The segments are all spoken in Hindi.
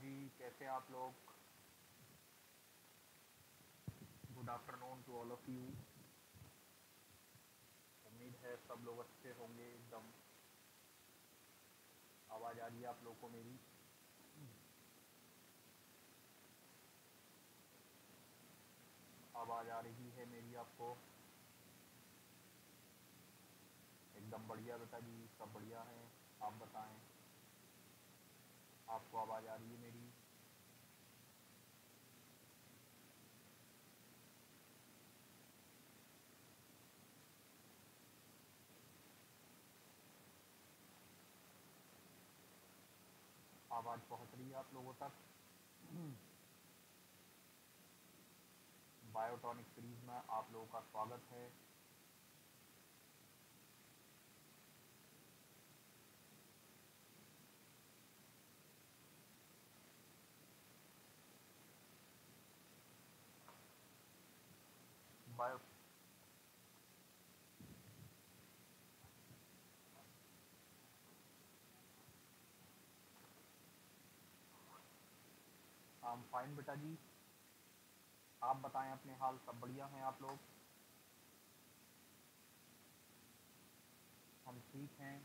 जी कैसे आप लोग good afternoon to all of you उम्मीद है सब लोग अच्छे होंगे एकदम आवाज़ आ रही है आप लोगों को मेरी आवाज़ आ रही है मेरी आपको एकदम बढ़िया बेटा जी सब बढ़िया है आप बताएं आपको आवाज़ आ रही है आवाज़ पहुंच रही है आप लोगों तक बायोटॉनिक सीरीज में आप लोगों का स्वागत है फाइन बेटा जी आप बताएं अपने हाल सब बढ़िया हैं आप लोग हम ठीक हैं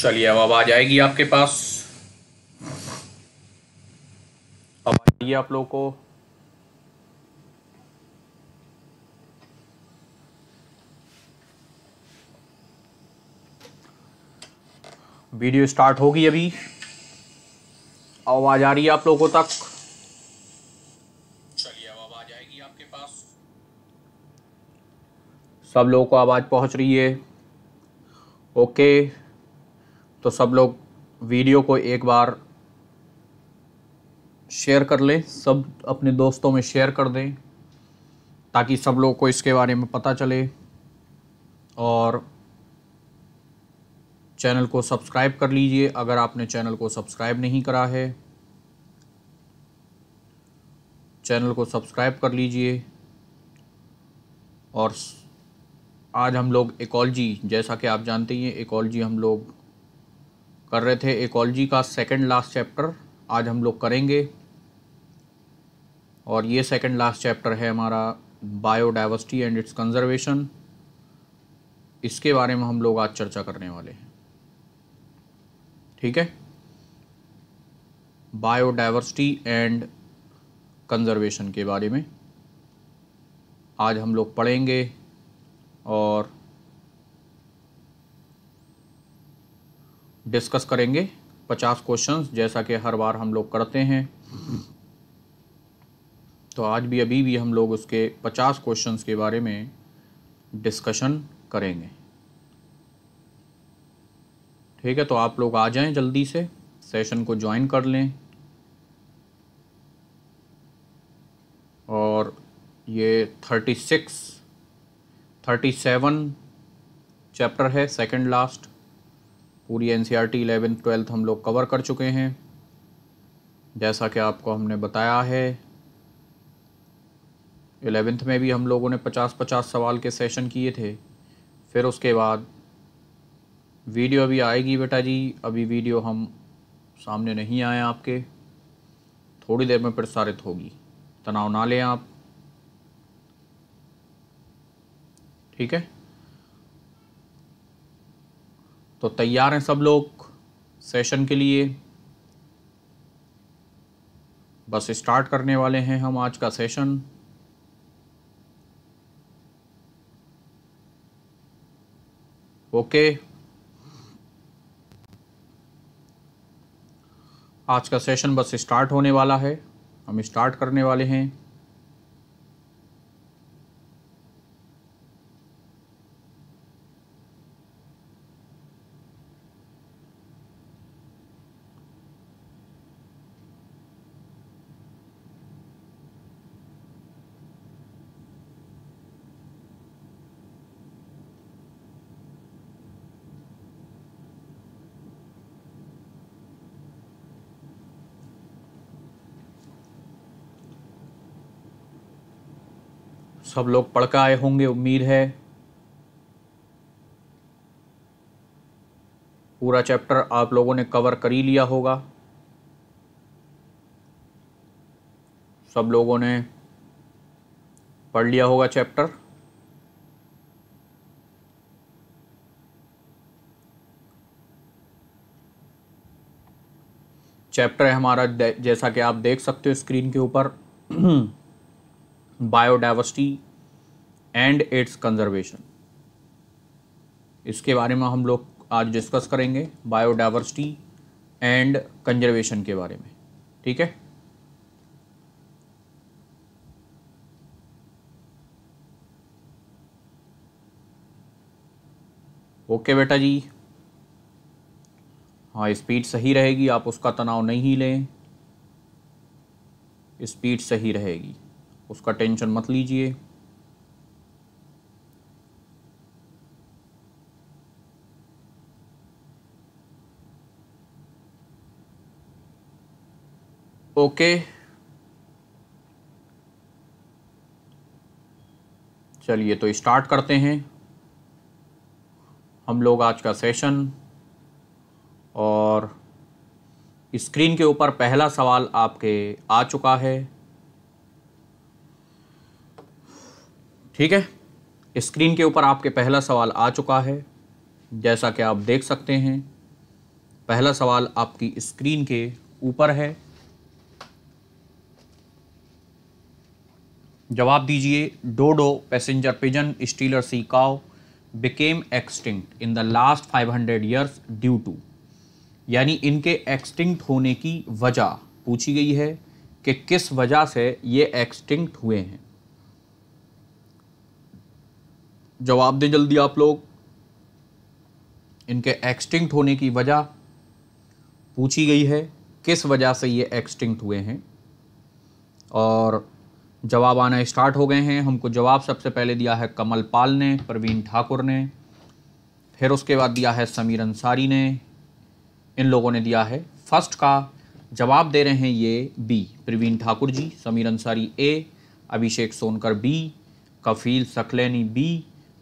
चलिए अब आवाज आएगी आपके पास अब आइए आप लोगों को वीडियो स्टार्ट होगी अभी आवाज आ रही है आप लोगों तक चलिए अब आवाज आएगी आपके पास सब लोगों को आवाज पहुंच रही है ओके तो सब लोग वीडियो को एक बार शेयर कर लें सब अपने दोस्तों में शेयर कर दें ताकि सब लोग को इसके बारे में पता चले और चैनल को सब्सक्राइब कर लीजिए अगर आपने चैनल को सब्सक्राइब नहीं करा है चैनल को सब्सक्राइब कर लीजिए और आज हम लोग एकॉलजी जैसा कि आप जानते ही हैं एकॉलजी हम लोग कर रहे थे एकोलॉजी का सेकंड लास्ट चैप्टर आज हम लोग करेंगे और ये सेकंड लास्ट चैप्टर है हमारा बायोडाइवर्सिटी एंड इट्स कंजर्वेशन इसके बारे में हम लोग आज चर्चा करने वाले हैं ठीक है बायोडाइवर्सिटी एंड कंजर्वेशन के बारे में आज हम लोग पढ़ेंगे और डिस्कस करेंगे पचास क्वेश्चंस जैसा कि हर बार हम लोग करते हैं तो आज भी अभी भी हम लोग उसके पचास क्वेश्चंस के बारे में डिस्कशन करेंगे ठीक है तो आप लोग आ जाएं जल्दी से सेशन को ज्वाइन कर लें और ये thirty six thirty seven chapter है सेकंड लास्ट पूरी N C R T eleventh twelfth हम लोग कवर कर चुके हैं जैसा कि आपको हमने बताया है एलेवेंथ में भी हम लोगों ने पचास पचास सवाल के सेशन किए थे फिर उसके बाद वीडियो अभी आएगी बेटा जी अभी वीडियो हम सामने नहीं आए आपके थोड़ी देर में प्रसारित होगी तनाव ना लें आप ठीक है तो तैयार हैं सब लोग सेशन के लिए बस स्टार्ट करने वाले हैं हम आज का सेशन ओके आज का सेशन बस स्टार्ट होने वाला है हम स्टार्ट करने वाले हैं सब लोग पढ़कर आए होंगे उम्मीद है पूरा चैप्टर आप लोगों ने कवर कर ही लिया होगा सब लोगों ने पढ़ लिया होगा चैप्टर चैप्टर है हमारा जैसा कि आप देख सकते हो स्क्रीन के ऊपर बायोडाइवर्सिटी एंड इट्स कंजर्वेशन इसके बारे में हम लोग आज डिस्कस करेंगे बायोडाइवर्सिटी एंड कंजर्वेशन के बारे में ठीक है ओके बेटा जी हाँ स्पीड सही रहेगी आप उसका तनाव नहीं लें स्पीड सही रहेगी उसका टेंशन मत लीजिए ओके चलिए तो स्टार्ट करते हैं हम लोग आज का सेशन और स्क्रीन के ऊपर पहला सवाल आपके आ चुका है ठीक है स्क्रीन के ऊपर आपके पहला सवाल आ चुका है जैसा कि आप देख सकते हैं पहला सवाल आपकी स्क्रीन के ऊपर है जवाब दीजिए dodo passenger pigeon Steller sea cow became extinct in the last 500 years due to यानी इनके एक्सटिंक्ट होने की वजह पूछी गई है कि किस वजह से ये एक्सटिंक्ट हुए हैं जवाब दें जल्दी आप लोग इनके एक्सटिंक्ट होने की वजह पूछी गई है किस वजह से ये एक्सटिंक्ट हुए हैं और जवाब आना स्टार्ट हो गए हैं हमको जवाब सबसे पहले दिया है कमल पाल ने प्रवीण ठाकुर ने फिर उसके बाद दिया है समीर अंसारी ने इन लोगों ने दिया है फर्स्ट का जवाब दे रहे हैं ये B Praveen Thakur ji Sameer Ansari A Abhishek Sonkar B Kafeel Saqlaini B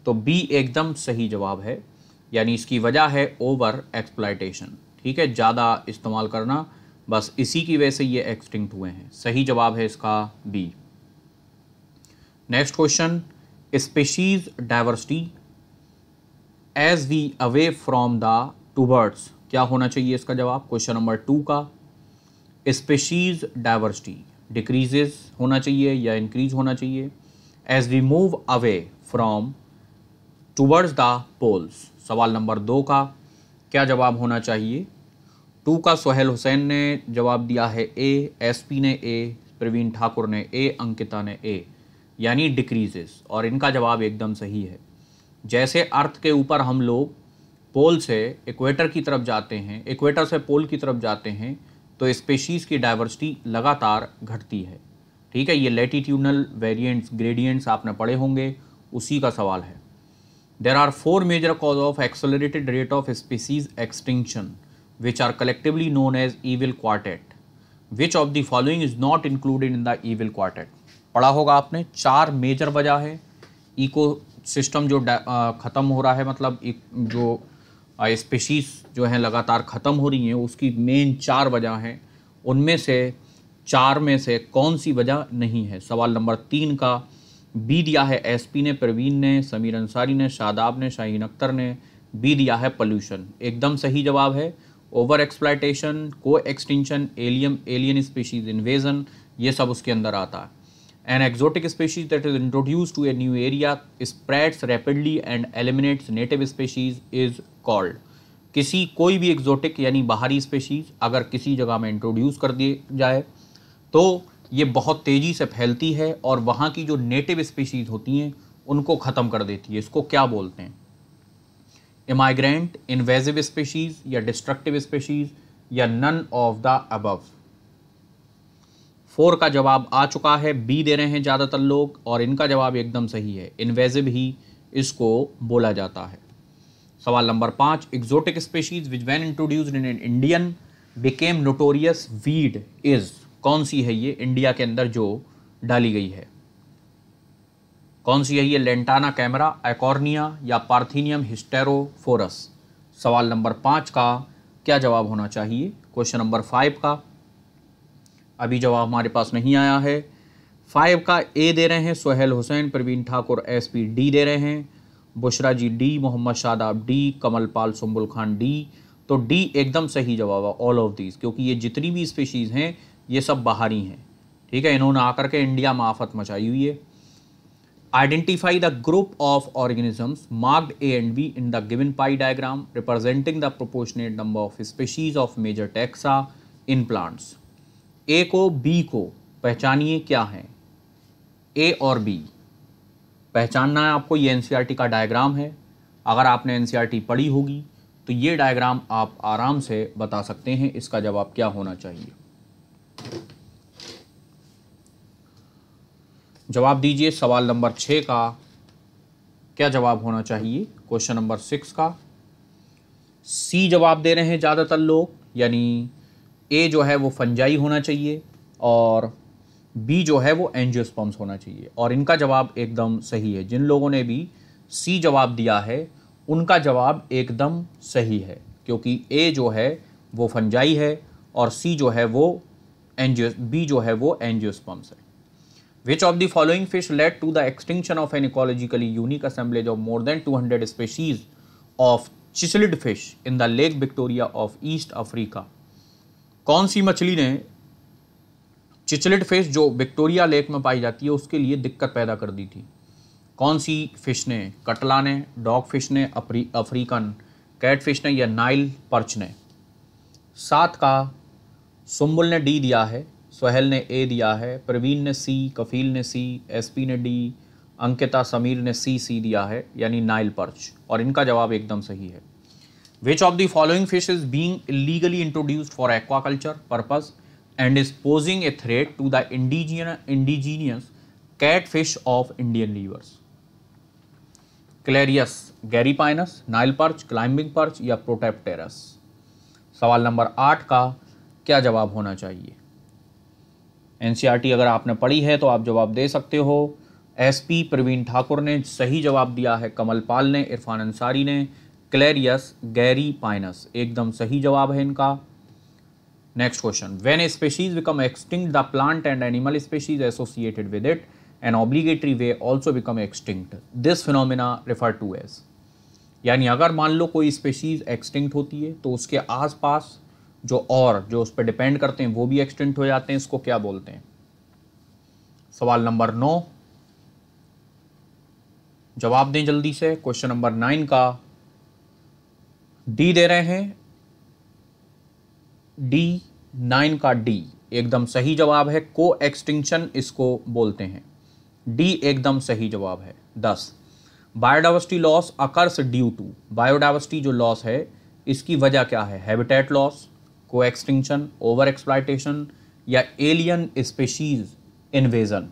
तो बी एकदम सही जवाब है यानी इसकी वजह है ओवर एक्सप्लाइटेशन ठीक है ज़्यादा इस्तेमाल करना बस इसी की वजह से ये एक्सटिंक्ट हुए हैं सही जवाब है इसका B question species diversity as we away from the towards क्या होना चाहिए इसका जवाब क्वेश्चन नंबर टू का स्पेशीज डाइवर्सिटी डिक्रीजेस होना चाहिए या इंक्रीज होना चाहिए as we move away from towards the poles सवाल नंबर दो का क्या जवाब होना चाहिए टू का सोहेल हुसैन ने जवाब दिया है ए एसपी ने ए प्रवीण ठाकुर ने ए अंकिता ने ए यानी डिक्रीजेस और इनका जवाब एकदम सही है जैसे अर्थ के ऊपर हम लोग पोल से इक्वेटर की तरफ जाते हैं इक्वेटर से पोल की तरफ जाते हैं तो स्पेशीज़ की डाइवर्सिटी लगातार घटती है ठीक है ये लेटीट्यूडनल वेरिएंट्स ग्रेडियंट्स आपने पढ़े होंगे उसी का सवाल है there are four major cause of accelerated rate of species extinction which are collectively known as evil quartet which of the following is not included in the evil quartet पढ़ा होगा आपने चार मेजर वजह है इको सिस्टम जो ख़त्म हो रहा है मतलब जो स्पेशीज़ जो हैं लगातार ख़त्म हो रही हैं उसकी मेन चार वजह हैं उनमें से चार में से कौन सी वजह नहीं है सवाल नंबर तीन का बी दिया है एसपी ने प्रवीण ने समीर अंसारी ने शादाब ने शाहीन अख्तर ने बी दिया है पोल्यूशन एकदम सही जवाब है over exploitation coextinction alien alien species invasion ये सब उसके अंदर आता है An exotic species that is introduced to a new area spreads rapidly and eliminates native species is called किसी कोई भी एक्जोटिक यानी बाहरी स्पेशीज़ अगर किसी जगह में इंट्रोड्यूस कर दिए जाए तो ये बहुत तेज़ी से फैलती है और वहाँ की जो नेटिव स्पेशीज़ होती हैं उनको ख़त्म कर देती है इसको क्या बोलते हैं इमाइग्रेंट इन्वेजिव स्पेशीज़ या डिस्ट्रक्टिव स्पेशीज़ या none of the above four का जवाब आ चुका है बी दे रहे हैं ज़्यादातर लोग और इनका जवाब एकदम सही है इन्वेजिव ही इसको बोला जाता है सवाल नंबर पाँच exotic species which when introduced in Indian became notorious weed is कौन सी है ये इंडिया के अंदर जो डाली गई है कौन सी है ये लेंटाना कैमरा एकॉर्निया या पार्थिनियम हिस्टेरोफोरस सवाल नंबर पाँच का क्या जवाब होना चाहिए क्वेश्चन नंबर फाइव का अभी जवाब हमारे पास नहीं आया है फाइव का ए दे रहे हैं Sohail Hussain Praveen Thakur S P D दे रहे हैं Bushra ji D Mohammad Shadab D Kamal Pal Sumbul Khan D तो डी एकदम सही जवाब है ऑल ऑफ दीज क्योंकि ये जितनी भी स्पेशीज़ हैं ये सब बाहरी हैं ठीक है इन्होंने आकर के इंडिया में आफत मचाई हुई है identify the group of organisms marked A and B in the given pie diagram representing the proportionate number of species of major taxa in plants A को बी को पहचानिए क्या है ए और बी पहचानना है आपको ये एन e का डायग्राम है अगर आपने एन e पढ़ी होगी तो ये डायग्राम आप आराम से बता सकते हैं इसका जवाब क्या होना चाहिए जवाब दीजिए सवाल नंबर छः का क्या जवाब होना चाहिए क्वेश्चन नंबर सिक्स का सी जवाब दे रहे हैं ज़्यादातर लोग यानी ए जो है वो फंजाई होना चाहिए और बी जो है वो एनजियोस्पम्स होना चाहिए और इनका जवाब एकदम सही है जिन लोगों ने भी सी जवाब दिया है उनका जवाब एकदम सही है क्योंकि ए जो है वो फंजाई है और सी जो है वो एनजियो बी जो है वो एनजियोस्पम्स है which of the following fish led to the extinction of an ecologically unique assemblage of more than hundred species of cichlid fish in the lake Victoria of East Africa कौन सी मछली ने चिचलेट फिश जो विक्टोरिया लेक में पाई जाती है उसके लिए दिक्कत पैदा कर दी थी कौन सी फिश ने कटला ने डॉग फिश ने अफ्रीकन कैट फिश ने या नाइल पर्च ने सात का सुम्बुल ने डी दिया है सोहेल ने ए दिया है प्रवीण ने सी कफील ने सी एसपी ने डी अंकिता समीर ने सी सी दिया है यानी नाइल पर्च और इनका जवाब एकदम सही है which of the following fish is being illegally introduced for aquaculture purpose and is posing a threat to the indigenous indigenous catfish of Indian rivers Clarias gariepinus Nile perch climbing perch या प्रोटेपटेरस सवाल नंबर आठ का क्या जवाब होना चाहिए एन सी आर टी अगर आपने पढ़ी है तो आप जवाब दे सकते हो एस पी प्रवीण ठाकुर ने सही जवाब दिया है कमल पाल ने इरफान अंसारी ने क्लेरियस गैरी पाइनस एकदम सही जवाब है इनका next question when species become extinct the plant and animal species associated with it an obligatory they also become extinct this phenomena refer to as यानी अगर मान लो कोई स्पेशीज़ एक्सटिंक्ट होती है तो उसके आसपास जो और जो उस पर डिपेंड करते हैं वो भी एक्सटिंक्ट हो जाते हैं इसको क्या बोलते हैं सवाल नंबर नौ जवाब दें जल्दी से क्वेश्चन नंबर नाइन का डी दे रहे हैं डी नाइन का डी एकदम सही जवाब है को एक्सटिंक्शन इसको बोलते हैं डी एकदम सही जवाब है दस biodiversity loss occurs due to biodiversity जो लॉस है इसकी वजह क्या है हैबिटेट लॉस को एक्सटिंक्शन ओवर एक्सप्लाइटेशन या एलियन स्पेशीज इन्वेजन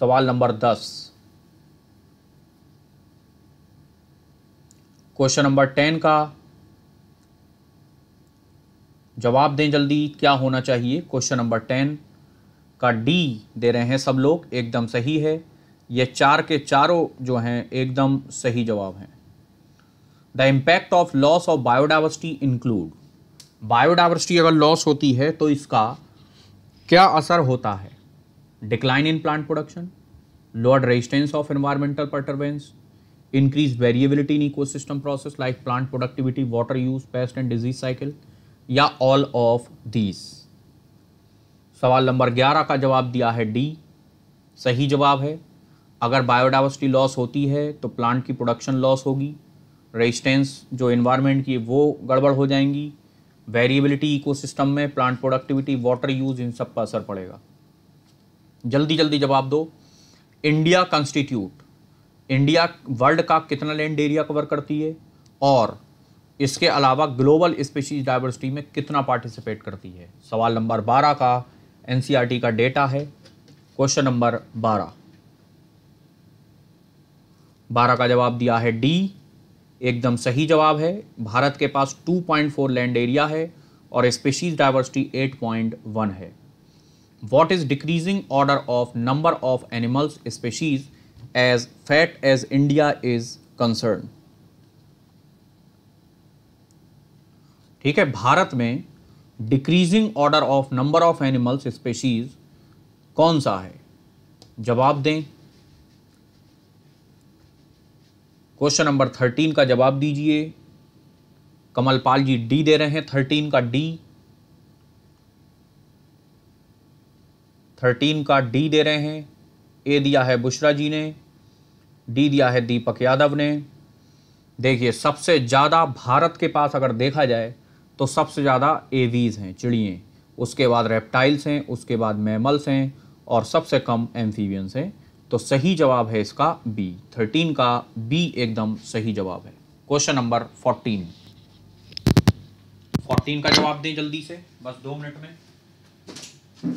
सवाल नंबर दस क्वेश्चन नंबर टेन का जवाब दें जल्दी क्या होना चाहिए क्वेश्चन नंबर टेन का डी दे रहे हैं सब लोग एकदम सही है ये चार के चारों जो हैं एकदम सही जवाब हैं the impact of loss of biodiversity include biodiversity अगर लॉस होती है तो इसका क्या असर होता है decline in plant production lower resistance of environmental perturbance increase variability in ecosystem process like plant productivity water use pest and disease cycle या ऑल ऑफ दीज सवाल नंबर 11 का जवाब दिया है डी सही जवाब है अगर बायोडाइवर्सिटी लॉस होती है तो प्लांट की प्रोडक्शन लॉस होगी रेजिस्टेंस जो इन्वायरमेंट की वो गड़बड़ हो जाएंगी वेरिएबिलिटी सिस्टम में प्लांट प्रोडक्टिविटी वाटर यूज इन सब पर असर पड़ेगा जल्दी जल्दी जवाब दो इंडिया कॉन्स्टिट्यूट इंडिया वर्ल्ड का कितना लैंड एरिया कवर करती है और इसके अलावा ग्लोबल स्पीशीज डाइवर्सिटी में कितना पार्टिसिपेट करती है सवाल नंबर बारह का एन e का डेटा है क्वेश्चन नंबर बारह बारह का जवाब दिया है डी एकदम सही जवाब है भारत के पास 2.4 लैंड एरिया है और स्पेशीज डाइवर्सिटी 8.1 है what is decreasing order of number of animals species as fat as India is concerned. ठीक है भारत में decreasing order of number of animals species कौन सा है जवाब दें क्वेश्चन नंबर थर्टीन का जवाब दीजिए कमलपाल जी डी दे रहे हैं थर्टीन का डी थर्टीन का डी दे रहे हैं ए दिया है बुशरा जी ने डी दिया है दीपक यादव ने देखिए सबसे ज़्यादा भारत के पास अगर देखा जाए तो सबसे ज़्यादा एवीज़ हैं चिड़िए उसके बाद रेप्टाइल्स हैं उसके बाद मैमल्स हैं और सबसे कम एम्फीवियंस हैं तो सही जवाब है इसका बी थर्टीन का बी एकदम सही जवाब है क्वेश्चन नंबर फोर्टीन फोर्टीन का जवाब दें जल्दी से बस दो मिनट में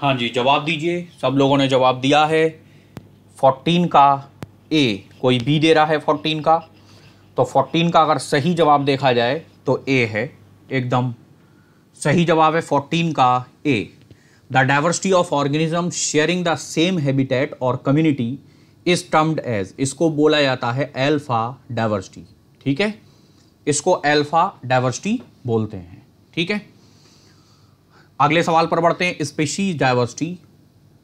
हाँ जी जवाब दीजिए सब लोगों ने जवाब दिया है फोर्टीन का ए कोई बी दे रहा है फोर्टीन का तो फोर्टीन का अगर सही जवाब देखा जाए तो ए है एकदम सही जवाब है फोर्टीन का A the diversity of organism sharing the same habitat और कम्युनिटी इज टर्म्ड एज इसको बोला जाता है एल्फा डाइवर्सिटी ठीक है इसको एल्फा डाइवर्सिटी बोलते हैं ठीक है अगले सवाल पर बढ़ते हैं species diversity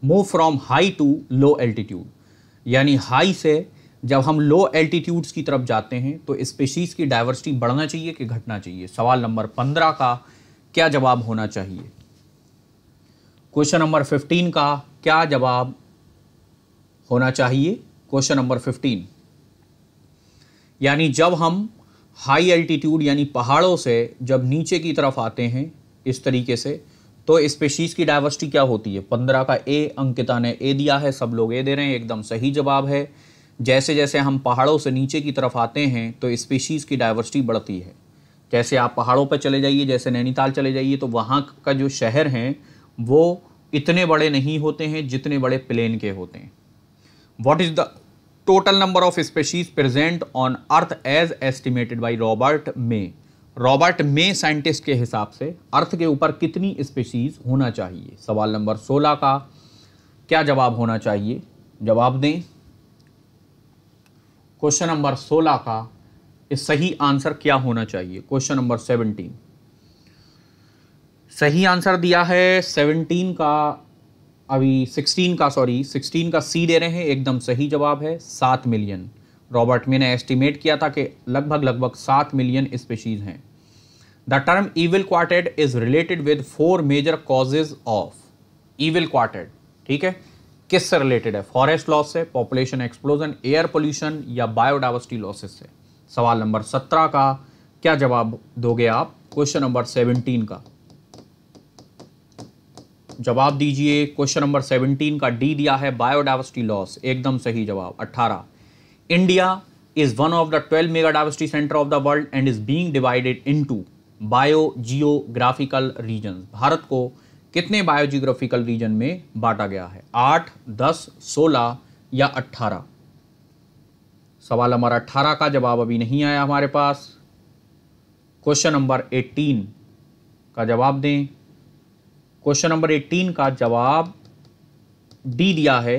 move from high to low altitude यानी हाई से जब हम लो एल्टीट्यूड्स की तरफ जाते हैं तो स्पेशीज़ की डाइवर्सिटी बढ़ना चाहिए कि घटना चाहिए सवाल नंबर पंद्रह का क्या जवाब होना चाहिए क्वेश्चन नंबर फिफ्टीन का क्या जवाब होना चाहिए क्वेश्चन नंबर फिफ्टीन यानी जब हम हाई एल्टीट्यूड यानी पहाड़ों से जब नीचे की तरफ आते हैं इस तरीके से तो स्पेशीज़ की डायवर्सिटी क्या होती है पंद्रह का ए अंकिता ने ए दिया है सब लोग ए दे रहे हैं एकदम सही जवाब है जैसे जैसे हम पहाड़ों से नीचे की तरफ आते हैं तो स्पेशीज़ की डाइवर्सिटी बढ़ती है जैसे आप पहाड़ों पर चले जाइए जैसे नैनीताल चले जाइए तो वहाँ का जो शहर हैं वो इतने बड़े नहीं होते हैं जितने बड़े प्लेन के होते हैं what is the total number of species present on earth as estimated by Robert May Robert May scientist के हिसाब से अर्थ के ऊपर कितनी स्पेशीज होना चाहिए सवाल नंबर 16 का क्या जवाब होना चाहिए जवाब दें क्वेश्चन नंबर 16 का इस सही आंसर क्या होना चाहिए क्वेश्चन नंबर 17 सही आंसर दिया है 17 का अभी 16 का सॉरी 16 का सी दे रहे हैं एकदम सही जवाब है सात मिलियन रॉबर्ट मे ने एस्टिमेट किया था कि लगभग लगभग सात मिलियन स्पेशीज हैं The term evil quartet is related with four major causes of evil quartet. ठीक है किस से रिलेटेड है फॉरेस्ट लॉस से पॉपुलेशन एक्सप्लोजन एयर पोल्यूशन या बायोडाइवर्सिटी लॉसेस से सवाल नंबर सत्रह का क्या जवाब दोगे आप क्वेश्चन नंबर सेवनटीन का जवाब दीजिए क्वेश्चन नंबर सेवनटीन का डी दिया है बायोडाइवर्सिटी लॉस एकदम सही जवाब अट्ठारह India is one of the twelve mega diversity center of the world and is being divided to biogeographical region भारत को कितने बायो जियोग्राफिकल रीजन में बांटा गया है आठ दस सोलह या अट्ठारह सवाल हमारा अट्ठारह का जवाब अभी नहीं आया हमारे पास क्वेश्चन नंबर एटीन का जवाब दें क्वेश्चन नंबर एटीन का जवाब डी दिया है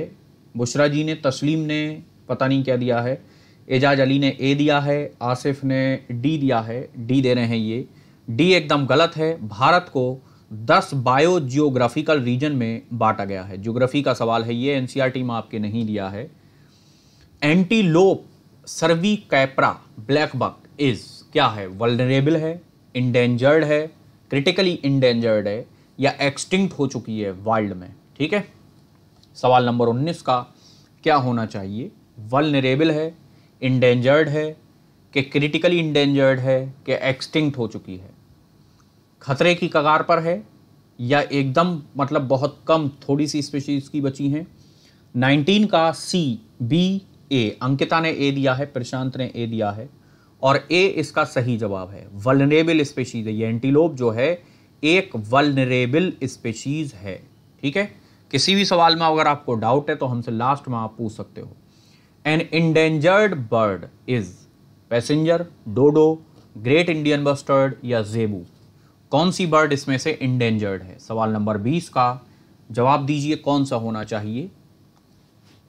बुशरा जी ने तस्लीम ने पता नहीं क्या दिया है एजाज अली ने ए दिया है आसिफ ने डी दिया है डी दे रहे हैं ये डी एकदम गलत है भारत को दस बायो जियोग्राफिकल रीजन में बांटा गया है ज्योग्राफी का सवाल है ये टी में आपके नहीं दिया है antelope cervicapra black buck is क्या है वल्नरेबल है इंडेंजर्ड है क्रिटिकली इंडेंजर्ड है या एक्सटिंक्ट हो चुकी है वर्ल्ड में ठीक है सवाल नंबर 19 का क्या होना चाहिए वल्नरेबल है इंडेंजर्ड है कि क्रिटिकली इंडेंजर्ड है कि एक्सटिंक्ट हो चुकी है खतरे की कगार पर है या एकदम मतलब बहुत कम थोड़ी सी स्पीशीज की बची हैं 19 का सी बी ए अंकिता ने ए दिया है प्रशांत ने ए दिया है और ए इसका सही जवाब है वलनेबल स्पेशीज है ये एंटीलोप जो है एक वलनरेबल स्पेशीज है ठीक है किसी भी सवाल में अगर आपको डाउट है तो हमसे लास्ट में आप पूछ सकते हो an endangered bird is passenger dodo great Indian bustard या जेबू कौन सी बर्ड इसमें से इंडेंजर्ड है सवाल नंबर बीस का जवाब दीजिए कौन सा होना चाहिए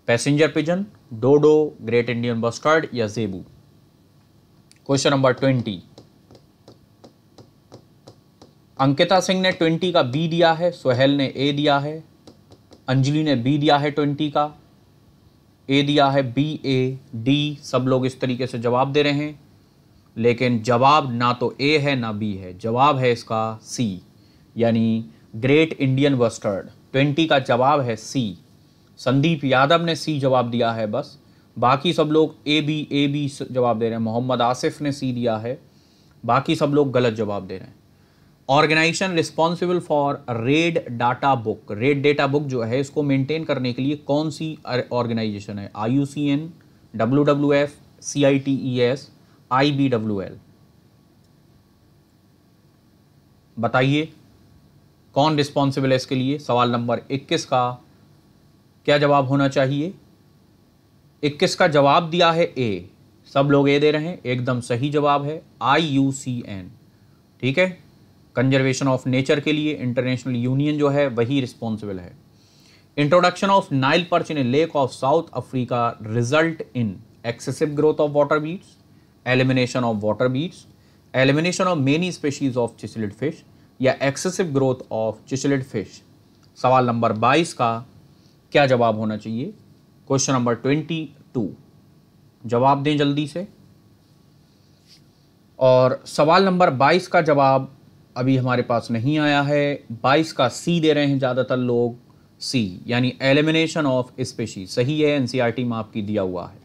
passenger pigeon dodo great Indian bustard या zebu question number twenty Ankita Singh ने ट्वेंटी का बी दिया है सोहेल ने ए दिया है अंजलि ने बी दिया है ट्वेंटी का ए दिया है बी ए डी सब लोग इस तरीके से जवाब दे रहे हैं लेकिन जवाब ना तो ए है ना बी है जवाब है इसका सी यानी ग्रेट इंडियन वस्टर्ड ट्वेंटी का जवाब है सी संदीप यादव ने सी जवाब दिया है बस बाकी सब लोग ए बी ए बी जवाब दे रहे हैं मोहम्मद आसिफ ने सी दिया है बाकी सब लोग गलत जवाब दे रहे हैं organisation responsible for red data book red data book जो है इसको मेंटेन करने के लिए कौन सी ऑर्गेनाइजेशन है I U C N W W F C I T E S I B W L बताइए कौन रिस्पॉन्सिबल है इसके लिए सवाल नंबर 21 का क्या जवाब होना चाहिए 21 का जवाब दिया है ए सब लोग ए दे रहे हैं एकदम सही जवाब है आई यू सी एन ठीक है कंजर्वेशन ऑफ नेचर के लिए इंटरनेशनल यूनियन जो है वही रिस्पॉन्सिबल है introduction of Nile perch in lake of South Africa result in excessive growth of water weeds elimination of water weeds elimination of many species of cichlid fish या excessive growth of cichlid fish सवाल नंबर 22 का क्या जवाब होना चाहिए क्वेश्चन नंबर 22 जवाब दें जल्दी से और सवाल नंबर 22 का जवाब अभी हमारे पास नहीं आया है 22 का सी दे रहे हैं ज़्यादातर लोग सी यानी एलिमिनेशन ऑफ स्पेशीज सही है एन सी में आपकी दिया हुआ है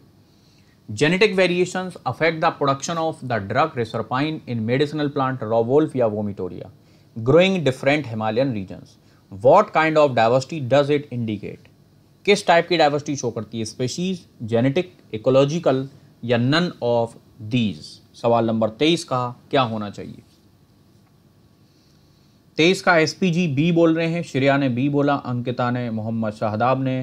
genetic variations affect the production of the drug reserpine in medicinal plant Rauwolfia vomitoria growing different Himalayan regions what kind of diversity does it indicate किस टाइप की डाइवर्सिटी शो करती है स्पेशीज जेनेटिक इकोलॉजिकल या नन ऑफ दीज सवाल नंबर तेईस का क्या होना चाहिए तेईस का जी बी बोल रहे हैं श्रेया ने बी बोला अंकिता ने मोहम्मद शाहदाब ने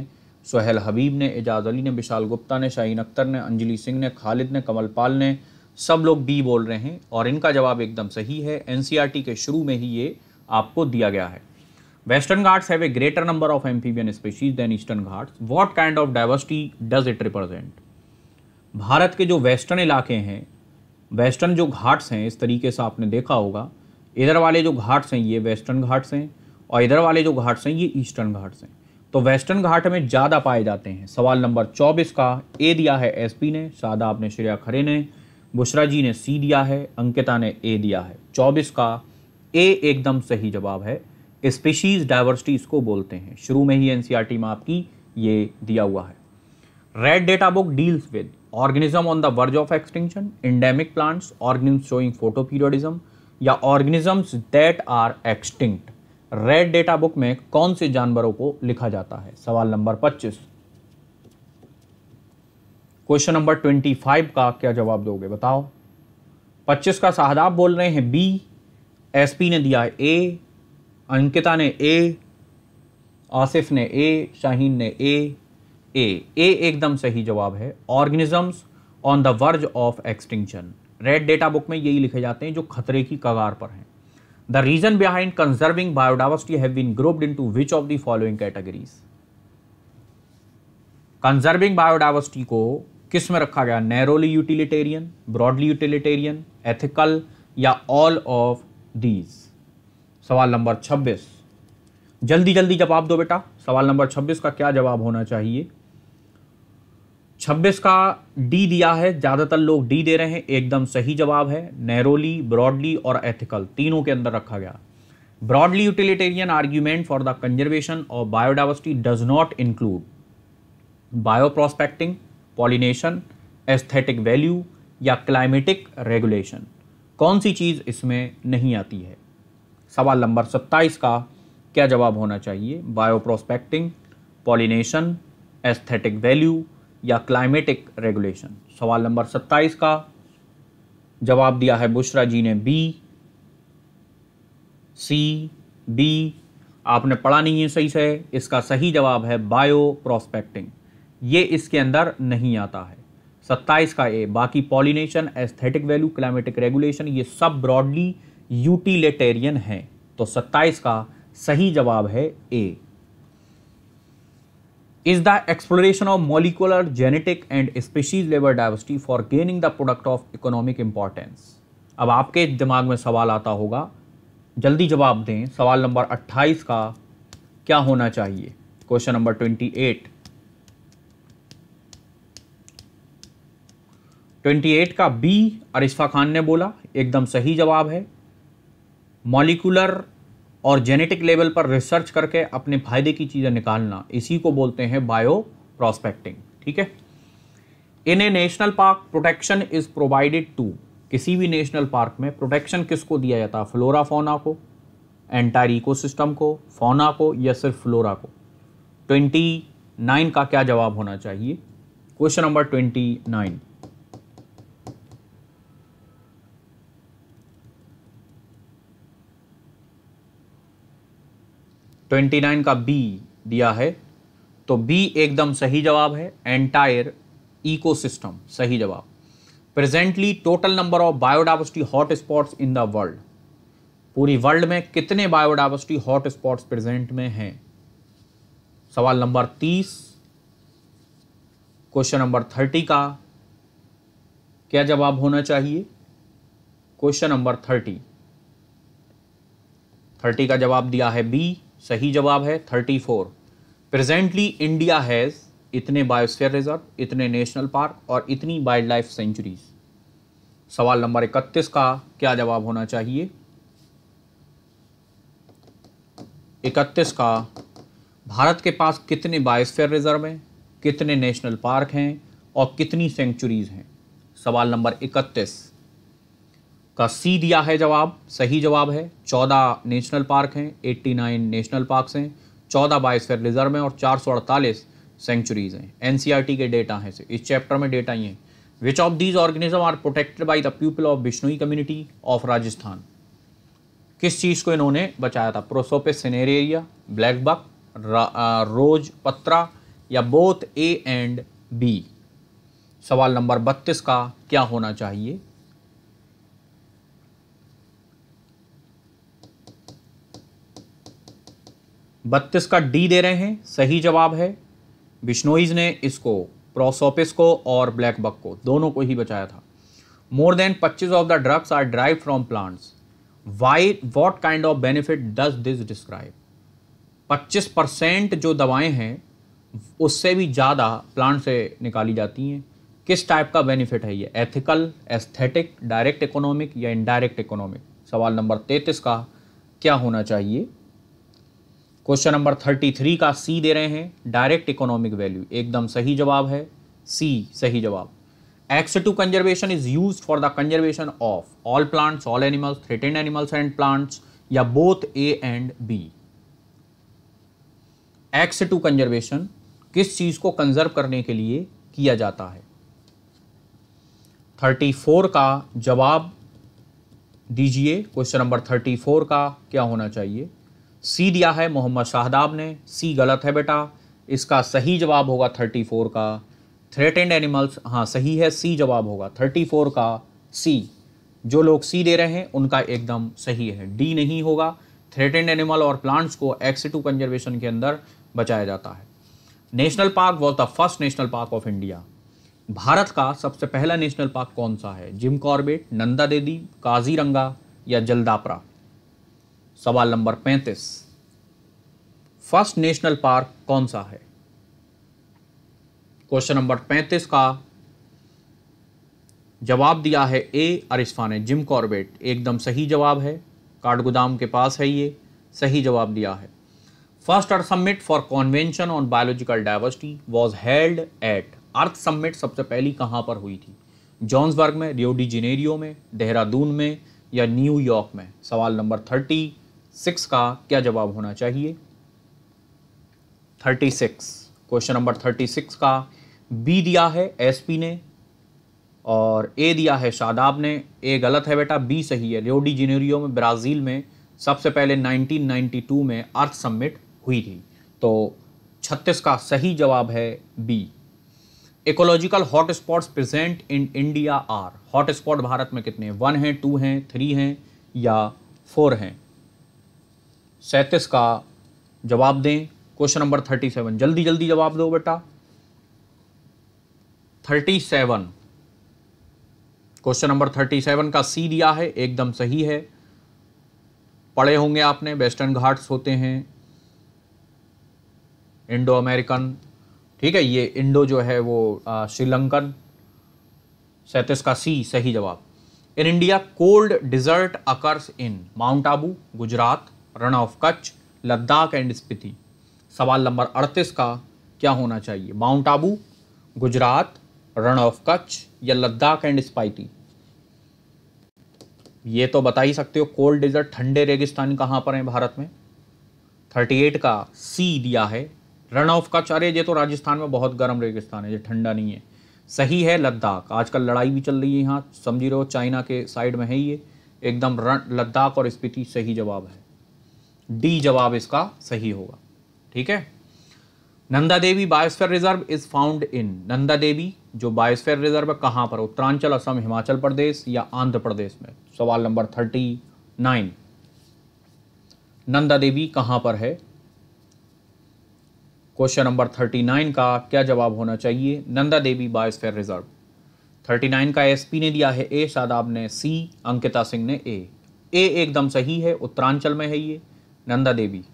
सोहेल हबीब ने एजाज अली ने विशाल गुप्ता ने शाहीन अख्तर ने अंजलि सिंह ने खालिद ने कमल पाल ने सब लोग बी बोल रहे हैं और इनका जवाब एकदम सही है एन के शुरू में ही ये आपको दिया गया है Western Ghats have a greater number of amphibian species than Eastern Ghats what kind of diversity does it represent भारत के जो वेस्टर्न इलाके हैं वेस्टर्न जो घाट्स हैं इस तरीके से आपने देखा होगा इधर वाले जो घाट्स हैं ये वेस्टर्न घाट्स हैं और इधर वाले जो घाट्स हैं ये ईस्टर्न घाट्स हैं तो वेस्टर्न घाट में ज़्यादा पाए जाते हैं सवाल नंबर चौबीस का ए दिया है एसपी ने शादा आपने श्रेया खरे ने बुशरा जी ने सी दिया है अंकिता ने ए दिया है चौबीस का ए एकदम सही जवाब है स्पीशीज डाइवर्सिटी इसको बोलते हैं शुरू में ही टी में आपकी ये दिया हुआ है red data book deals with organism on the verge of extinction endemic plants organism showing photoperiodism या organisms that are extinct red data book में कौन से जानवरों को लिखा जाता है सवाल नंबर 25 क्वेश्चन नंबर 25 का क्या जवाब दोगे बताओ 25 का शाहदाब बोल रहे हैं बी एसपी ने दिया ए अंकिता ने ए आसिफ ने ए शाहीन ने ए ए ए एकदम सही जवाब है organisms on the verge of extinction red data book में यही लिखे जाते हैं जो खतरे की कगार पर हैं the reason behind conserving biodiversity have been grouped into which of the following categories conserving biodiversity को किस में रखा गया narrowly utilitarian broadly utilitarian ethical या ऑल ऑफ दीज सवाल नंबर 26 जल्दी जल्दी जवाब दो बेटा सवाल नंबर 26 का क्या जवाब होना चाहिए 26 का डी दिया है ज़्यादातर लोग डी दे रहे हैं एकदम सही जवाब है नैरोली ब्रॉडली और एथिकल तीनों के अंदर रखा गया broadly utilitarian argument for the conservation of biodiversity does not include bioprospecting pollination aesthetic value या क्लाइमेटिक रेगुलेशन कौन सी चीज़ इसमें नहीं आती है सवाल नंबर 27 का क्या जवाब होना चाहिए bioprospecting pollination aesthetic value या क्लाइमेटिक रेगुलेशन सवाल नंबर 27 का जवाब दिया है बुशरा जी ने बी सी बी आपने पढ़ा नहीं है सही से इसका सही जवाब है बायो प्रोस्पेक्टिंग ये इसके अंदर नहीं आता है 27 का ए बाकी pollination aesthetic value climatic regulation ये सब ब्रॉडली यूटिलिटेरियन है तो 27 का सही जवाब है ए is the exploration of molecular, genetic and species level diversity for gaining the product of economic importance. अब आपके दिमाग में सवाल आता होगा जल्दी जवाब दें सवाल नंबर 28 का क्या होना चाहिए क्वेश्चन नंबर 28 28 का बी अरिश्फा खान ने बोला एकदम सही जवाब है मॉलिकुलर और जेनेटिक लेवल पर रिसर्च करके अपने फायदे की चीज़ें निकालना इसी को बोलते हैं बायो प्रॉस्पेक्टिंग ठीक है in a national park protection is provided to किसी भी नेशनल पार्क में प्रोटेक्शन किसको दिया जाता है फ्लोरा फोना को एंटायर इकोसिस्टम को फोना को या सिर्फ फ्लोरा को ट्वेंटी नाइन का क्या जवाब होना चाहिए question number twenty nine twenty nine का बी दिया है तो बी एकदम सही जवाब है एंटायर इकोसिस्टम सही जवाब presently total number of biodiversity hot hotspots in the world पूरी वर्ल्ड में कितने बायोडावर्सिटी हॉट स्पॉट्स प्रेजेंट में हैं सवाल नंबर तीस क्वेश्चन नंबर थर्टी का क्या जवाब होना चाहिए क्वेश्चन नंबर थर्टी थर्टी का जवाब दिया है बी सही जवाब है 34 प्रेजेंटली इंडिया हैज़ इतने बायोस्फीयर रिजर्व इतने नेशनल पार्क और इतनी वाइल्ड लाइफ सेंचुरीज सवाल नंबर इकतीस का क्या जवाब होना चाहिए इकतीस का भारत के पास कितने बायोस्फीयर रिजर्व हैं कितने नेशनल पार्क हैं और कितनी सेंचुरीज हैं सवाल नंबर इकतीस का सी दिया है जवाब सही जवाब है चौदह नेशनल पार्क हैं एट्टी नाइन नेशनल पार्क्स हैं चौदह बायोस्फेयर रिजर्व हैं और चार सौ अड़तालीस सेंचुरीज हैं एनसीईआरटी e के डेटा हैं इस चैप्टर में डेटा ही which of these organism are protected by the people of Bishnoi community of Rajasthan किस चीज़ को इन्होंने बचाया था प्रोसोपे सिनेरिया ब्लैक बक रोज पत्रा या बोथ ए एंड बी सवाल नंबर बत्तीस का क्या होना चाहिए बत्तीस का डी दे रहे हैं सही जवाब है बिश्नोईज ने इसको प्रोसोपिस को और ब्लैक बक को दोनों को ही बचाया था मोर देन पच्चीस of the drugs are derived from plants why what kind of benefit does this describe पच्चीस परसेंट जो दवाएं हैं उससे भी ज़्यादा प्लांट से निकाली जाती हैं किस टाइप का बेनिफिट है ये एथिकल एस्थेटिक डायरेक्ट इकोनॉमिक या इनडायरेक्ट इकोनॉमिक सवाल नंबर तैंतीस का क्या होना चाहिए क्वेश्चन नंबर थर्टी थ्री का सी दे रहे हैं डायरेक्ट इकोनॉमिक वैल्यू एकदम सही जवाब है सी सही जवाब ex situ conservation is use for the conservation of all plants all animals threatened animals and plants या both A and B ex situ conservation किस चीज को कंजर्व करने के लिए किया जाता है थर्टी फोर का जवाब दीजिए क्वेश्चन नंबर थर्टी फोर का क्या होना चाहिए सी दिया है मोहम्मद शाहदाब ने सी गलत है बेटा इसका सही जवाब होगा थर्टी फोर का थ्रेटेंड एनिमल्स हाँ सही है सी जवाब होगा थर्टी फोर का सी जो लोग सी दे रहे हैं उनका एकदम सही है डी नहीं होगा थ्रेटेंड एनिमल और प्लांट्स को एक्स टू कंजर्वेशन के अंदर बचाया जाता है national park was the first national park of India भारत का सबसे पहला नेशनल पार्क कौन सा है जिम कॉर्बेट नंदा देवी काजीरंगा या जलदापरा सवाल नंबर पैंतीस फर्स्ट नेशनल पार्क कौन सा है क्वेश्चन नंबर पैंतीस का जवाब दिया है ए अरिस्फा ने जिम कॉर्बेट एकदम सही जवाब है काठगोदाम के पास है ये सही जवाब दिया है first earth summit for convention on biological diversity was held at earth summit सबसे पहली कहां पर हुई थी जॉन्सबर्ग में रियोडी जिनेरियो में देहरादून में या न्यूयॉर्क में सवाल नंबर थर्टी सिक्स का क्या जवाब होना चाहिए thirty six question number thirty six का बी दिया है एसपी ने और ए दिया है शादाब ने ए गलत है बेटा बी सही है रियोडी जिनेरियो में ब्राज़ील में सबसे पहले 1992 में अर्थ समिट हुई थी तो 36 का सही जवाब है B ecological hot spots present in India are hot spot Bharat में कितने वन हैं टू हैं थ्री हैं या फोर हैं सैंतीस का जवाब दें क्वेश्चन नंबर थर्टी सेवन जल्दी जल्दी जवाब दो बेटा thirty seven question number thirty seven का सी दिया है एकदम सही है पढ़े होंगे आपने वेस्टर्न घाट्स होते हैं इंडो अमेरिकन ठीक है ये इंडो जो है वो श्रीलंकन सैतीस का सी सही जवाब in India cold desert occurs in mount Abu Gujarat Rann of Kutch Ladakh and Spiti सवाल नंबर अड़तीस का क्या होना चाहिए माउंट आबू गुजरात रण ऑफ कच्छ या लद्दाख एंड स्पाइटी ये तो बता ही सकते हो कोल्ड डेजर्ट ठंडे रेगिस्तान कहां पर हैं भारत में 38 का सी दिया है रण ऑफ कच्छ अरे ये तो राजस्थान में बहुत गर्म रेगिस्तान है ये ठंडा नहीं है सही है लद्दाख आजकल लड़ाई भी चल रही है यहाँ समझी रहो चाइना के साइड में है ये एकदम रण लद्दाख और स्पीति सही जवाब है डी जवाब इसका सही होगा ठीक है Nanda Devi biosphere reserve is found in Nanda Devi जो बायोस्फेयर रिजर्व है कहां पर उत्तरांचल असम हिमाचल प्रदेश या आंध्र प्रदेश में सवाल नंबर थर्टी नाइन नंदा देवी कहां पर है क्वेश्चन नंबर थर्टी नाइन का क्या जवाब होना चाहिए Nanda Devi biosphere reserve thirty nine का एसपी ने दिया है ए शादाब ने सी अंकिता सिंह ने ए ए एकदम सही है उत्तरांचल में है ये Nanda Devi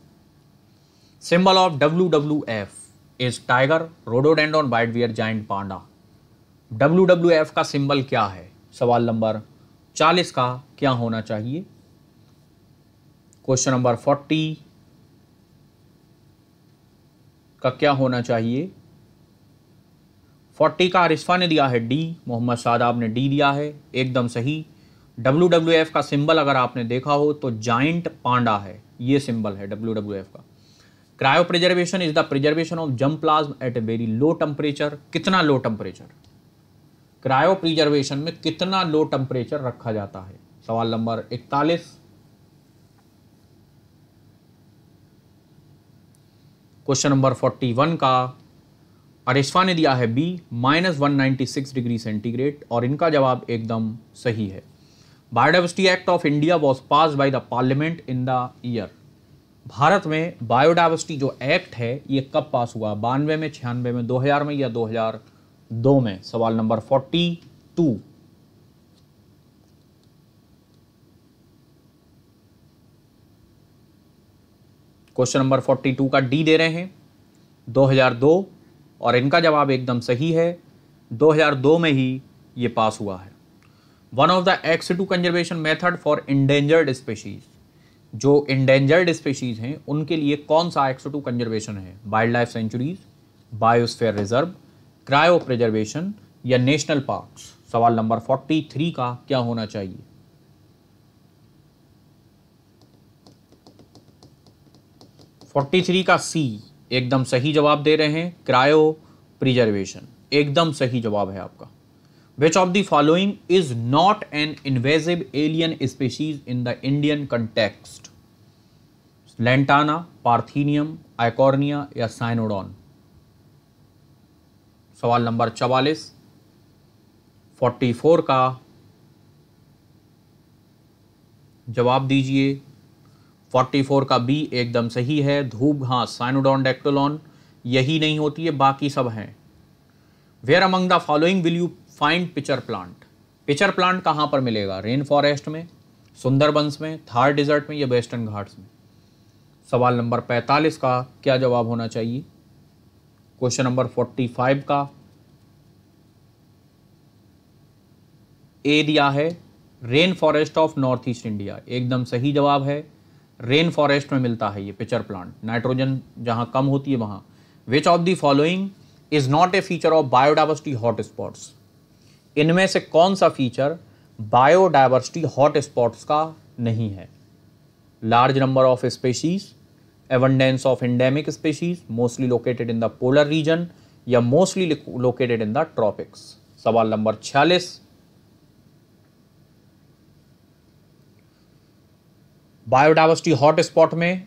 symbol of W Devi. Symbol of WWF is tiger, giant panda W W F का सिंबल क्या है सवाल नंबर चालीस का क्या होना चाहिए क्वेश्चन नंबर फोर्टी का क्या होना चाहिए फोर्टी का रिश्वा ने दिया है डी मोहम्मद शादाब ने डी दिया है एकदम सही डब्ल्यू डब्ल्यू एफ का सिंबल अगर आपने देखा हो तो जाइंट पांडा है ये सिंबल है डब्ल्यू डब्ल्यू एफ का cryopreservation is the preservation of germplasm at a very low temperature कितना लो टेम्परेचर क्रायो प्रिजर्वेशन में कितना लो टेम्परेचर रखा जाता है सवाल नंबर इकतालीस क्वेश्चन नंबर फोर्टी वन का अरिश्वा ने दिया है B minus one ninety six degree centigrade और इनका जवाब एकदम सही है biodiversity act of India was pass by the parliament in the year Bharat में बायोडाइवर्सिटी जो एक्ट है ये कब पास हुआ बानवे में छियानवे में 2000 में या 2002 में सवाल नंबर 42 क्वेश्चन नंबर 42 का डी दे रहे हैं 2002 और इनका जवाब एकदम सही है 2002 में ही ये पास हुआ है one of the ex situ conservation method for endangered species जो इंडेंजर्ड स्पेशीज हैं उनके लिए कौन सा एक्स टू कंजर्वेशन है wild life sanctuaries biosphere reserve cryopreservation या नेशनल पार्क्स सवाल नंबर फोर्टी थ्री का क्या होना चाहिए फोर्टी थ्री का सी एकदम सही जवाब दे रहे हैं क्रायो प्रिजर्वेशन एकदम सही जवाब है आपका which of the following is not an invasive alien species in the Indian context Lantana Parthenium Eichhornia या साइनोडॉन सवाल नंबर चवालीस फोर्टी फोर का जवाब दीजिए फोर्टी फोर का बी एकदम सही है धूप घास साइनोडॉन डेक्टोलॉन यही नहीं होती है बाकी सब हैं where among the following will you find pitcher plant pitcher plant कहाँ पर मिलेगा रेन फॉरेस्ट में सुंदरबंस में थार डिजर्ट में या वेस्टर्न घाट्स में सवाल नंबर 45 का क्या जवाब होना चाहिए क्वेश्चन नंबर 45 का ए दिया है rain forest of north east India एकदम सही जवाब है रेन फॉरेस्ट में मिलता है ये पिचर प्लांट नाइट्रोजन जहां कम होती है वहां which of the following is not a feature of biodiversity hot spots इनमें से कौन सा फीचर बायोडाइवर्सिटी हॉट स्पॉट्स का नहीं है large number of species abundance of endemic species mostly located in the polar region या mostly located in the tropics सवाल नंबर छियालीस बायोडाइवर्सिटी हॉटस्पॉट में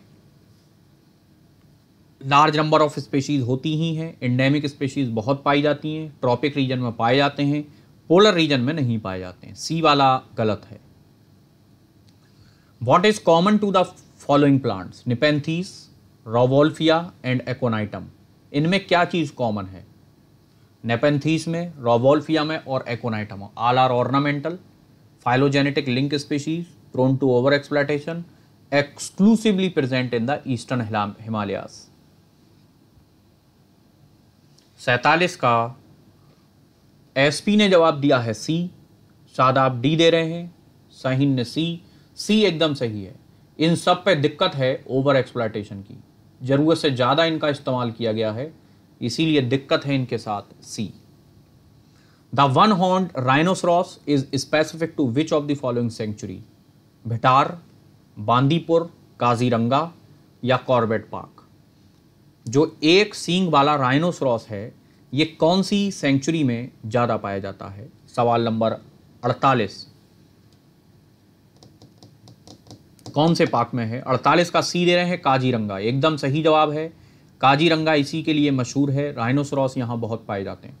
लार्ज नंबर ऑफ स्पेशीज होती ही हैं इंडेमिक स्पेशीज बहुत पाई जाती हैं ट्रॉपिक रीजन में पाए जाते हैं पोलर रीजन में नहीं पाए जाते हैं सी वाला गलत है what is common to the following plants Nepenthes Rauvolfia and Aconitum इनमें क्या चीज़ कॉमन है नेपेंथीस में रोवोल्फिया में और Aconitum all are ornamental phylogenetic link species prone to over exploitation exclusively present in the eastern Himalayas सैतालीस का एसपी ने जवाब दिया है सी शादाब डी दे रहे हैं शाहीन ने सी सी एकदम सही है इन सब पे दिक्कत है ओवर एक्सप्लाइटेशन की ज़रूरत से ज़्यादा इनका इस्तेमाल किया गया है इसीलिए दिक्कत है इनके साथ C the one horned rhinoceros is specific to which of the following sanctuary भिटार बांदीपुर काजीरंगा या कॉर्बेट पार्क जो एक सींग वाला राइनोसरॉस है ये कौन सी सेंचुरी में ज़्यादा पाया जाता है सवाल नंबर 48 कौन से पार्क में है 48 का सी दे रहे हैं काजीरंगा एकदम सही जवाब है काजीरंगा इसी के लिए मशहूर है राइनोसरॉस यहाँ बहुत पाए जाते हैं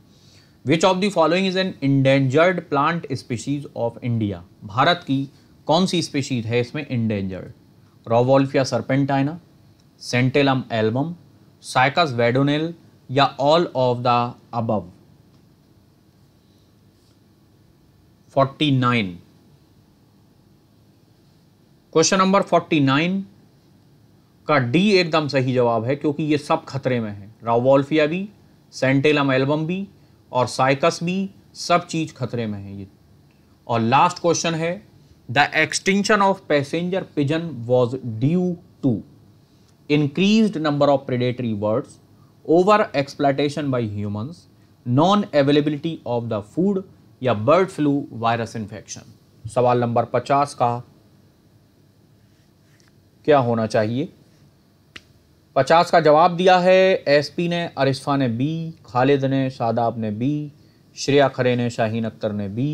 which of the following is an endangered plant species of India Bharat की कौन सी स्पीशीज है इसमें endangered Rauvolfia serpentina Santalum album Cycas वेडोनेल या all of the forty nine question number forty nine का डी एकदम सही जवाब है क्योंकि ये सब खतरे में है रावोल्फिया भी सेंटेलम एल्बम भी और साइकस भी सब चीज़ खतरे में है ये और लास्ट क्वेश्चन है the extinction of passenger pigeon was due to increase number of predatory birds over exploitation by humans non availability of the food या बर्ड फ्लू वायरस इन्फेक्शन सवाल नंबर पचास का क्या होना चाहिए पचास का जवाब दिया है एसपी ने अरिस्फा ने बी खालिद ने शादाब ने बी श्रेया खरे ने शाहीन अख्तर ने बी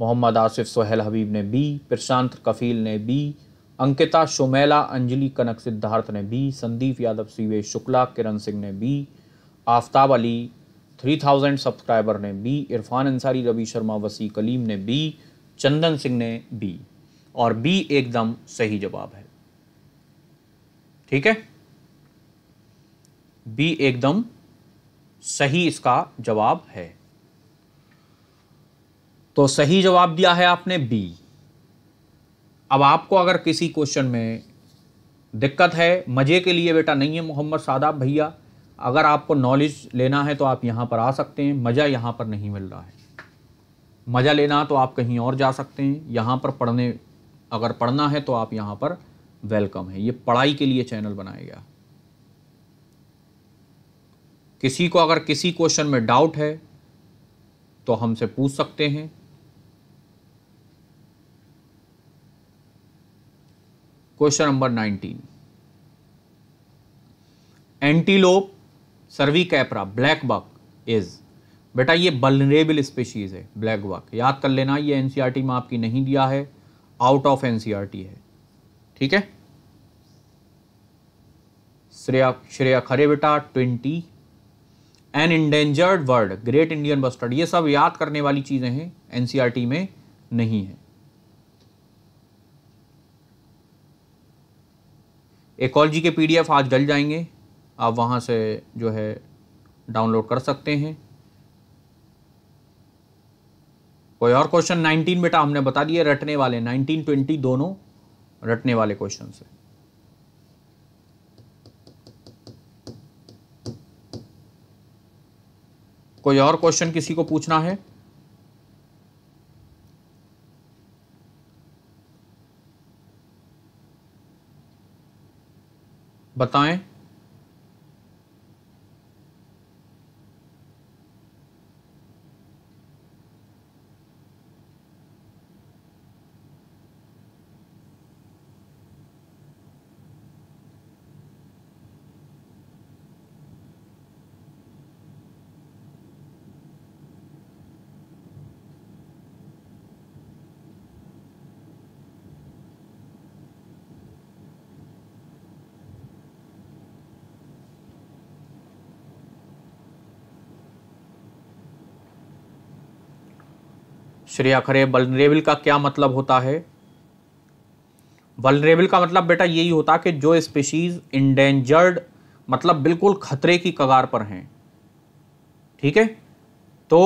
मोहम्मद आसिफ सोहेल हबीब ने बी प्रशांत कफील ने बी अंकिता सुमेला अंजलि कनक सिद्धार्थ ने बी संदीप यादव सीवेश शुक्ला किरण सिंह ने बी आफ्ताब अली 3000 सब्सक्राइबर ने बी इरफान अंसारी रवि शर्मा वसी कलीम ने बी चंदन सिंह ने बी और बी एकदम सही जवाब है ठीक है बी एकदम सही इसका जवाब है तो सही जवाब दिया है आपने बी अब आपको अगर किसी क्वेश्चन में दिक्कत है मज़े के लिए बेटा नहीं है मोहम्मद सादाब भैया अगर आपको नॉलेज लेना है तो आप यहाँ पर आ सकते हैं मज़ा यहाँ पर नहीं मिल रहा है मज़ा लेना तो आप कहीं और जा सकते हैं यहाँ पर पढ़ने अगर पढ़ना है तो आप यहाँ पर वेलकम है ये पढ़ाई के लिए चैनल बनाया गया किसी को अगर किसी क्वेश्चन में डाउट है तो हमसे पूछ सकते हैं question number nineteen Antilope cervicapra black buck is बेटा ये बलरेबल स्पेशीज़ है ब्लैक बक याद कर लेना ये एनसीआरटी e में आपकी नहीं दिया है आउट ऑफ एनसीआरटी है ठीक है श्रेया श्रेया खरे बेटा twenty an endangered bird great Indian bustard ये सब याद करने वाली चीज़ें हैं एनसीआरटी e में नहीं है जी के पीडीएफ आज डल जाएंगे आप वहाँ से जो है डाउनलोड कर सकते हैं कोई और क्वेश्चन 19 बेटा हमने बता दिया रटने वाले 19 20 दोनों रटने वाले क्वेश्चन से कोई और क्वेश्चन किसी को पूछना है बताएं श्रेया खरे वलनरेबल का क्या मतलब होता है वलनरेबल का मतलब बेटा यही होता कि जो स्पीशीज़ इंडेंजर्ड मतलब बिल्कुल खतरे की कगार पर हैं ठीक है तो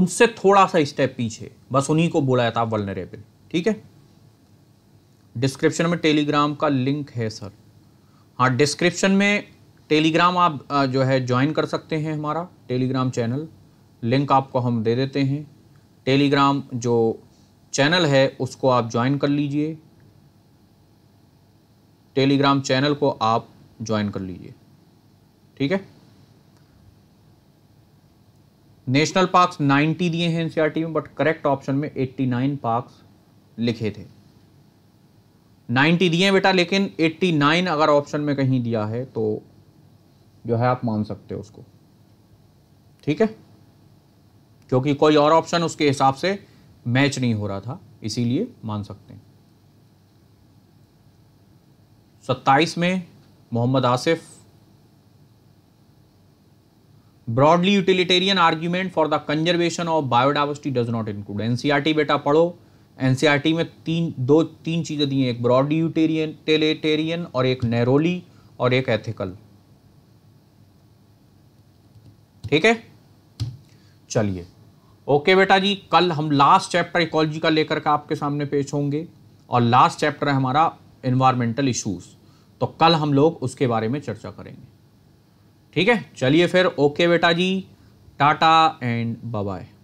उनसे थोड़ा सा स्टेप पीछे बस उन्हीं को बोला जाता वलनरेबल ठीक है डिस्क्रिप्शन में टेलीग्राम का लिंक है सर हाँ डिस्क्रिप्शन में टेलीग्राम आप जो है ज्वाइन कर सकते हैं हमारा टेलीग्राम चैनल लिंक आपको हम दे देते हैं टेलीग्राम जो चैनल है उसको आप ज्वाइन कर लीजिए टेलीग्राम चैनल को आप ज्वाइन कर लीजिए ठीक है नेशनल पार्क्स 90 दिए हैं एनसीईआरटी में बट करेक्ट ऑप्शन में 89 पार्क्स लिखे थे 90 दिए हैं बेटा लेकिन 89 अगर ऑप्शन में कहीं दिया है तो जो है आप मान सकते हो उसको ठीक है क्योंकि कोई और ऑप्शन उसके हिसाब से मैच नहीं हो रहा था इसीलिए मान सकते हैं सत्ताईस में Mohammad Asif broadly utilitarian argument for the conservation of biodiversity does not include NCERT बेटा पढ़ो एनसीआरटी e में तीन दो तीन चीज़ें दी हैं एक ब्रॉडली यूटेरियन टेलेटेरियन और एक नैरोली और एक एथिकल ठीक है चलिए ओके बेटा जी कल हम लास्ट चैप्टर इकोलॉजी का लेकर के आपके सामने पेश होंगे और लास्ट चैप्टर है हमारा इन्वायरमेंटल इशूज़ तो कल हम लोग उसके बारे में चर्चा करेंगे ठीक है चलिए फिर ओके बेटा जी टाटा एंड बाय